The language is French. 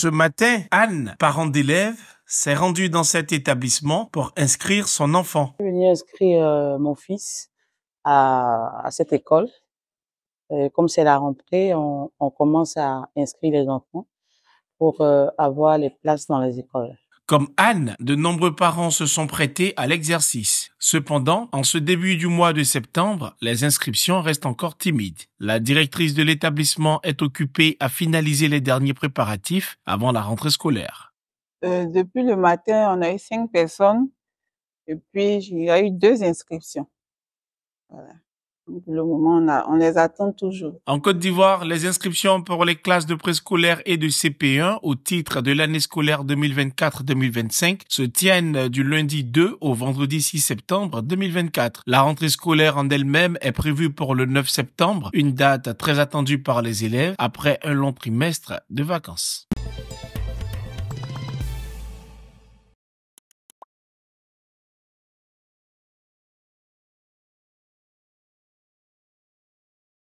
Ce matin, Anne, parent d'élève, s'est rendue dans cet établissement pour inscrire son enfant. Je suis venue inscrire euh, mon fils à, cette école. comme c'est la rentrée, on, commence à inscrire les enfants pour euh, avoir les places dans les écoles. Comme Anne, de nombreux parents se sont prêtés à l'exercice. Cependant, en ce début du mois de septembre, les inscriptions restent encore timides. La directrice de l'établissement est occupée à finaliser les derniers préparatifs avant la rentrée scolaire. Euh, depuis le matin, on a eu cinq personnes et puis il y a eu deux inscriptions. Voilà on, les attend toujours. En Côte d'Ivoire, les inscriptions pour les classes de préscolaire et de CP1 au titre de l'année scolaire 2024-2025 se tiennent du lundi 2 au vendredi 6 septembre 2024. La rentrée scolaire en elle-même est prévue pour le 9 septembre, une date très attendue par les élèves après un long trimestre de vacances.